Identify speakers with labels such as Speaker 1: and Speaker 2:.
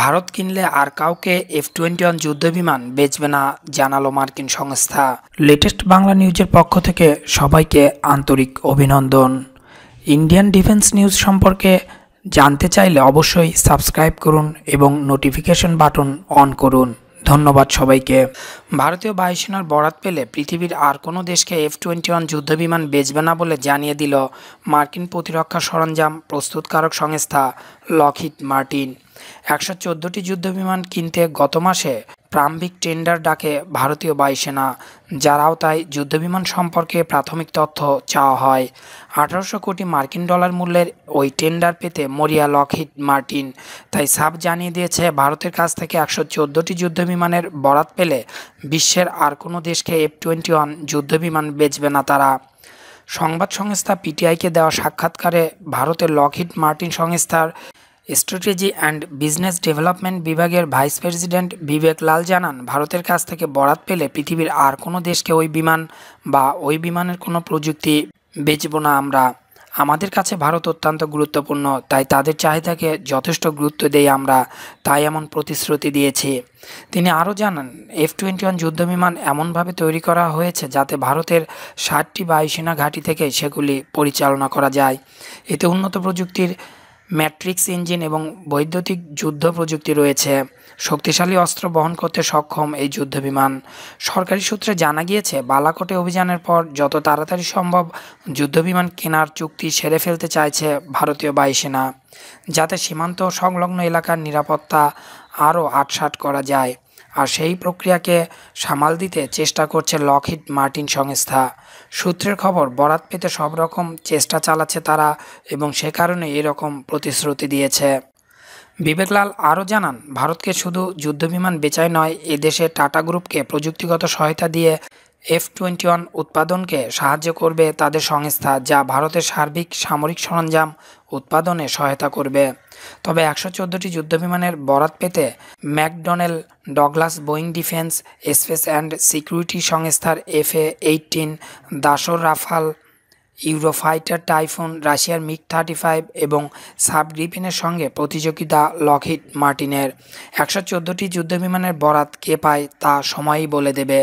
Speaker 1: ভারত কিনলে আর কাউকে F twenty one যুদ্ধবিমান বেচবে না জানালো মার্কিন সংস্থা লেটেস্ট বাংলা নিউজের পক্ষ থেকে সবাইকে আন্তরিক অভিনন্দন ইন্ডিয়ান ডিফেন্স নিউজ সম্পর্কে জানতে চাইলে অবশ্যই সাবস্ক্রাইব করুন এবং নোটিফিকেশন বাটন অন করুন ধন্যবাদ সবাইকে ভারতীয় বায়ুসেনার বরাত পেলে পৃথিবীর আর কোনো দেশকে এফ টোয়েন্টি ওয়ান যুদ্ধবিমান বেচবে না বলে জানিয়ে দিল মার্কিন প্রতিরক্ষা সরঞ্জাম প্রস্তুতকারক সংস্থা লকহিড মার্টিন একশো চোদ্দোটি যুদ্ধবিমান কিনতে গত মাসে প্রারম্ভিক টেন্ডার ডাকে ভারতীয় বায়ুসেনা যার আওতায় যুদ্ধবিমান সম্পর্কে প্রাথমিক তথ্য চাওয়া হয় আঠারোশো কোটি মার্কিন ডলার মূল্যের ওই টেন্ডার পেতে মরিয়া লকহিড মার্টিন তাই সাব জানিয়ে দিয়েছে ভারতের কাছ থেকে একশো চোদ্দোটি যুদ্ধবিমানের বরাত পেলে বিশ্বের আর কোনো দেশকে এফ টোয়েন্টি ওয়ান যুদ্ধবিমান বেচবে না তারা সংবাদ সংস্থা পিটিআইকে দেওয়া সাক্ষাৎকারে ভারতের লকহিড মার্টিন সংস্থার স্ট্র্যাটেজি অ্যান্ড বিজনেস ডেভেলপমেন্ট বিভাগের ভাইস প্রেসিডেন্ট বিবেক লাল জানান ভারতের কাছ থেকে বরাত পেলে পৃথিবীর আর কোনো দেশকে ওই বিমান বা ওই বিমানের কোনো প্রযুক্তি বেচব না আমরা আমাদের কাছে ভারত অত্যন্ত গুরুত্বপূর্ণ তাই তাদের চাহিদাকে যথেষ্ট গুরুত্ব দেই আমরা তাই এমন প্রতিশ্রুতি দিয়েছি তিনি আরও জানান এফ টোয়েন্টি ওয়ান যুদ্ধবিমান এমনভাবে তৈরি করা হয়েছে যাতে ভারতের ষাটটি বায়ুসেনা ঘাঁটি থেকে সেগুলি পরিচালনা করা যায় এতে উন্নত প্রযুক্তির ম্যাট্রিক্স ইঞ্জিন এবং বৈদ্যুতিক যুদ্ধ প্রযুক্তি রয়েছে শক্তিশালী অস্ত্র বহন করতে সক্ষম এই যুদ্ধ বিমান সরকারি সূত্রে জানা গিয়েছে বালাকোটে অভিযানের পর যত তাড়াতাড়ি সম্ভব যুদ্ধ বিমান কেনার চুক্তি সেরে ফেলতে চাইছে ভারতীয় বায়ুসেনা যাতে সীমান্ত সংলগ্ন এলাকার নিরাপত্তা আরও আটসাট করা যায় আর সেই প্রক্রিয়াকে সামাল দিতে চেষ্টা করছে লকহিড মার্টিন সংস্থা সূত্রের খবর বরাত পেতে সব রকম চেষ্টা চালাচ্ছে তারা এবং সে কারণে এরকম প্রতিশ্রুতি দিয়েছে বিবেকলাল আরও জানান ভারতকে শুধু যুদ্ধবিমান বেচাই নয় এদেশে টাটা গ্রুপকে প্রযুক্তিগত সহায়তা দিয়ে এফ টোয়েন্টি ওয়ান উৎপাদনকে সাহায্য করবে তাদের সংস্থা যা ভারতের সার্বিক সামরিক সরঞ্জাম উৎপাদনে সহায়তা করবে তবে একশো চোদ্দোটি যুদ্ধবিমানের বরাত পেতে McDonnell Douglas Boeing defence space and security সংস্থার F A eighteen Dassault Rafale Eurofighter Typhoon রাশিয়ার মিক থার্টি ফাইভ এবং সাবগ্রিপিনের সঙ্গে প্রতিযোগিতা লকহিট মার্টিনের একশো চোদ্দোটি যুদ্ধবিমানের বরাত কে পায় তা সময়ই বলে দেবে